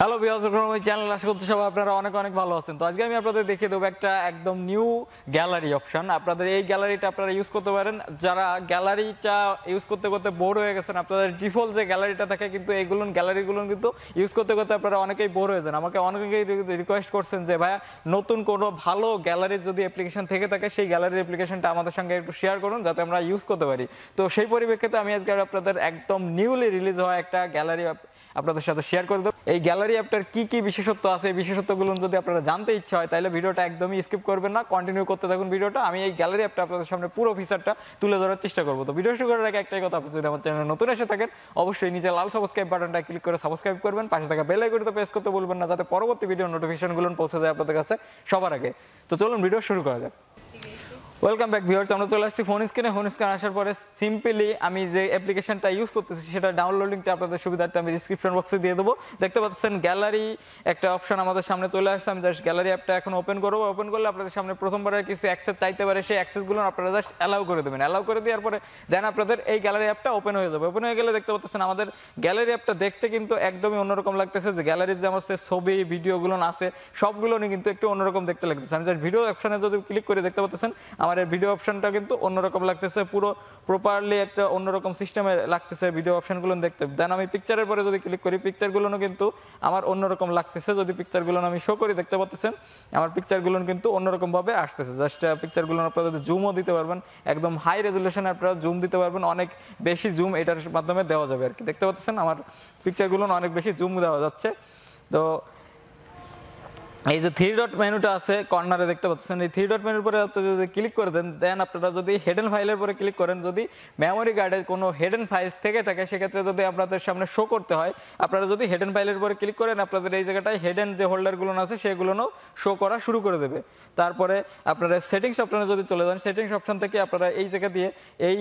hello বিহাজ ওই channel আশা করতে সবাই আপনারা অনেক অনেক ভালো আছেন তো আজকে আমি আপনাদের দেখিয়ে দেবো একটা একদম নিউ গ্যালারি অপশন আপনাদের এই গ্যালারিটা আপনারা ইউজ করতে পারেন যারা গ্যালারিটা ইউজ করতে করতে বোর হয়ে গেছেন আপনাদের ডিফল্ট যে গ্যালারিটা থাকে কিন্তু এইগুলো গ্যালারিগুলো কিন্তু ইউজ করতে করতে আপনারা অনেকেই বোর হয়ে যান আমাকে অনেকেই রিকোয়েস্ট করছেন যে ভাইয়া নতুন কোনো ভালো গ্যালারির যদি অ্যাপ্লিকেশন থেকে থাকে সেই গ্যালারির অ্যাপ্লিকেশনটা আমাদের সঙ্গে একটু শেয়ার করুন যাতে আমরা ইউজ করতে পারি তো সেই পরিপ্রেক্ষিতে আমি আজকে আপনাদের একদম নিউলি রিলিজ হওয়া একটা গ্যালারি আপনাদের সাথে শেয়ার করে দেবো এই গ্যালারি অ্যাপটার কি কি বিশেষত্ব আছে এই বিশেষত্বগুলো যদি আপনারা জানতে ইচ্ছা হয় তাহলে ভিডিওটা একদমই স্কিপ করবেন না কন্টিনিউ করতে থাকুন ভিডিওটা আমি এই গ্যালারি অ্যাপটা আপনাদের সামনে পুরো ফিচারটা তুলে ধরার চেষ্টা করবো তো ভিডিও শুরু করার আগে একটাই কথা আপনি যদি আমার চ্যানেলে নতুন এসে থাকেন অবশ্যই নিচে লাল সাবস্ক্রাইব বাটনটা ক্লিক করে সাবস্ক্রাইব করবেন পাশে থাকা বেল আইকনটা প্রেস করতে বলবেন না যাতে পরবর্তী ভিডিও নোটিফিকেশনগুলো পৌঁছে যায় আপনাদের কাছে সবার আগে তো চলুন ভিডিও শুরু করা যাক ওয়েলকাম ব্যাক ভিউয়ার্স আমরা চলে আসছি ফোন স্ক্রিনে ফোন স্ক্রিন আসার পরে সিম্পলি আমি যে অ্যাপ্লিকেশনটা ইউজ করতেছি সেটা ডাউনলোডিংটা আপনাদের সুবিধার্থে আমি ডিসক্রিপশন বক্সে দিয়ে দেবো দেখতে পাচ্ছেন গ্যালারি একটা অপশন আমাদের সামনে চলে আসছে আমি জাস্ট গ্যালারি অ্যাপটা এখন ওপেন করবো ওপেন করলে আপনাদের সামনে প্রথমবারের কিছু অ্যাক্সেস চাইতে পারে সেই অ্যাক্সেসগুলো আপনারা জাস্ট অ্যালাউ করে দেবেন অ্যালাউ করে দেওয়ার পরে দেন আপনাদের এই গ্যালারি অ্যাপটা ওপেন হয়ে যাবে ওপেন হয়ে গেলে দেখতে পাচ্ছেন আমাদের গ্যালারি অ্যাপটা দেখতে কিন্তু একদমই অন্যরকম লাগতেছে যে গ্যালারির যে আমার ছবি ভিডিওগুলো আছে সবগুলো কিন্তু একটু অন্যরকম দেখতে লাগতেছে আমি জাস্ট ভিডিও অপশানে যদি ক্লিক করে দেখতে পাচ্ছেন আমার আমার ভিডিও অপশনটা কিন্তু অন্যরকম লাগতেছে পুরো প্রপারলি একটা অন্যরকম সিস্টেমে লাগতেছে ভিডিও অপশনগুলো দেখতে দেন আমি পিকচারের পরে যদি ক্লিক করি পিকচারগুলো কিন্তু আমার অন্যরকম লাগতেছে যদি পিকচারগুলো আমি শো করি দেখতে পাচ্ছেন আমার পিকচারগুলো কিন্তু অন্যরকমভাবে আসতেছে জাস্ট পিকচারগুলো আপনারা জুমও দিতে পারবেন একদম হাই রেজুলেশনে আপনারা জুম দিতে পারবেন অনেক বেশি জুম এটার মাধ্যমে দেওয়া যাবে আর কি দেখতে পাচ্ছেন আমার পিকচারগুলো অনেক বেশি জুম দেওয়া যাচ্ছে তো এই যে থ্রি ডট মেনুটা আছে কর্নারে দেখতে পাচ্ছেন এই থ্রি ডট মেনুর পরে আপনি যদি ক্লিক করে দেন দেন আপনারা যদি হেডেন ফাইলের পরে ক্লিক করেন যদি মেমোরি কার্ডে কোনো হেডেন ফাইলস থেকে থাকে সেক্ষেত্রে যদি আপনাদের সামনে শো করতে হয় আপনারা যদি হেডেন ফাইলের পরে ক্লিক করেন আপনাদের এই জায়গাটায় হেডেন যে হোল্ডারগুলো আছে সেগুলোও শো করা শুরু করে দেবে তারপরে আপনারা সেটিংস অপশানে যদি চলে যান সেটিংস অপশান থেকে আপনারা এই জায়গা দিয়ে এই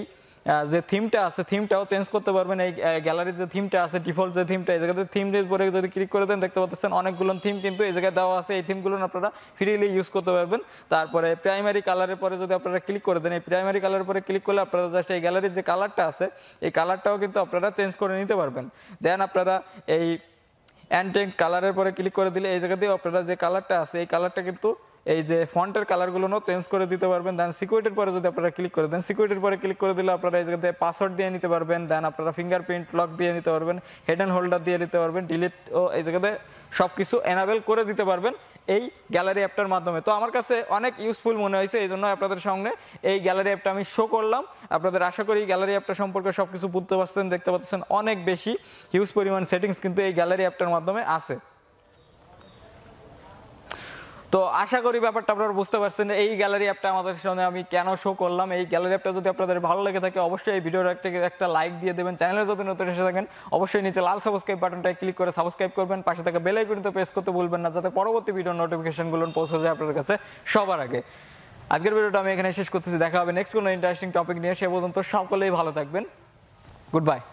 যে থিমটা আছে থিমটাও চেঞ্জ করতে পারবেন এই গ্যালারির যে থিমটা আছে ডিফল্ট যে থিমটা এই জায়গাতে থিম পরে যদি ক্লিক করে দেন দেখতে পাচ্ছেন অনেকগুলো থিম কিন্তু এই জায়গায় দেওয়া আছে এই থিমগুলো আপনারা ফ্রিলি ইউজ করতে পারবেন তারপরে প্রাইমারি কালারের পরে যদি আপনারা ক্লিক করে দেন এই প্রাইমারি কালারের পরে ক্লিক করলে আপনারা জাস্ট এই গ্যালারির যে কালারটা আছে এই কালারটাও কিন্তু আপনারা চেঞ্জ করে নিতে পারবেন দেন আপনারা এই অ্যান্টেন কালারের পরে ক্লিক করে দিলে এই জায়গাতেও আপনারা যে কালারটা আছে এই কালারটা কিন্তু এই যে ফন্টের কালারগুলো চেঞ্জ করে দিতে পারবেন দেন সিকিউরিটির পরে যদি আপনারা ক্লিক করে দেন সিকিউরিটির পরে ক্লিক করে দিলে আপনারা এই জায়গাতে পাসওয়ার্ড দিয়ে নিতে পারবেন দেন আপনারা ফিঙ্গারপ্রিন্ট লক দিয়ে নিতে পারবেন হেড অ্যান্ড হোল্ডার দিয়ে নিতে পারবেন ডিলিট ও এই জায়গাতে সব কিছু এনাবেল করে দিতে পারবেন এই গ্যালারি অ্যাপটার মাধ্যমে তো আমার কাছে অনেক ইউজফুল মনে হয়েছে এই জন্য আপনাদের সঙ্গে এই গ্যালারি অ্যাপটা আমি শো করলাম আপনাদের আশা করি গ্যালারি অ্যাপটা সম্পর্কে সব কিছু বুঝতে পারছেন দেখতে পাচ্ছেন অনেক বেশি হিউজ পরিমাণ সেটিংস কিন্তু এই গ্যালারি অ্যাপটার মাধ্যমে আছে তো আশা করি ব্যাপারটা আপনারা বুঝতে পারছেন এই গ্যালারি অ্যাপটা আমাদের সামনে আমি কেন শো করলাম এই গ্যালারি অ্যাপটা যদি আপনাদের ভালো লেগে থাকে অবশ্যই এই ভিডিওর একটা একটা লাইক দিয়ে দেবেন চ্যানেলে যদি নতুন এসে থাকেন অবশ্যই নিচে লাল সাবস্ক্রাইব বাটনটায় ক্লিক করে সাবস্ক্রাইব করবেন পাশে থাকা বেল আইকনটা প্রেস করতে ভুলবেন না যাতে পরবর্তী ভিডিও নোটিফিকেশনগুলো পৌঁছে যায় আপনাদের কাছে সবার আগে আজকের ভিডিওটা আমি এখানে শেষ করতেছি দেখা হবে নেক্সট কোনো ইন্টারেস্টিং টপিক নিয়ে সে পর্যন্ত সকলেই ভালো থাকবেন গুড বাই